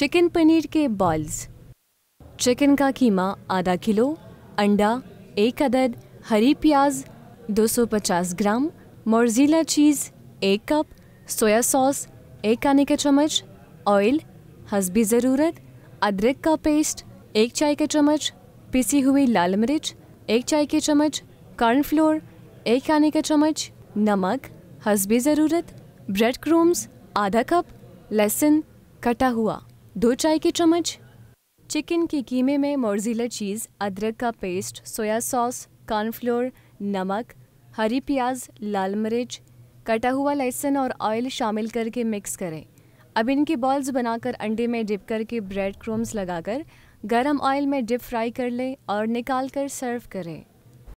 chicken paneer के balls chicken का कीमा आधा किलो अंडा एक अदद हरी प्याज 250 ग्राम मोर्जिला चीज़ एक कप सोया सॉस एक आने का चम्मच ऑयल हसबी ज़रूरत अदरक का पेस्ट एक चाय का चम्मच पिसी हुई लाल मिर्च एक चाय के चम्मच कॉर्नफ्लोर एक आने का चम्मच नमक हसबी ज़रूरत ब्रेड क्रूम्स आधा कप लहसुन कटा हुआ दो चाय के चम्मच चिकन के कीमे में मोरजीला चीज़ अदरक का पेस्ट सोया सॉस कॉर्नफ्लोर नमक हरी प्याज लाल मिर्च कटा हुआ लहसुन और ऑयल शामिल करके मिक्स करें अब इनकी बॉल्स बनाकर अंडे में डिप करके ब्रेड क्रोम्स लगाकर गरम ऑयल में डिप फ्राई कर लें और निकाल कर सर्व करें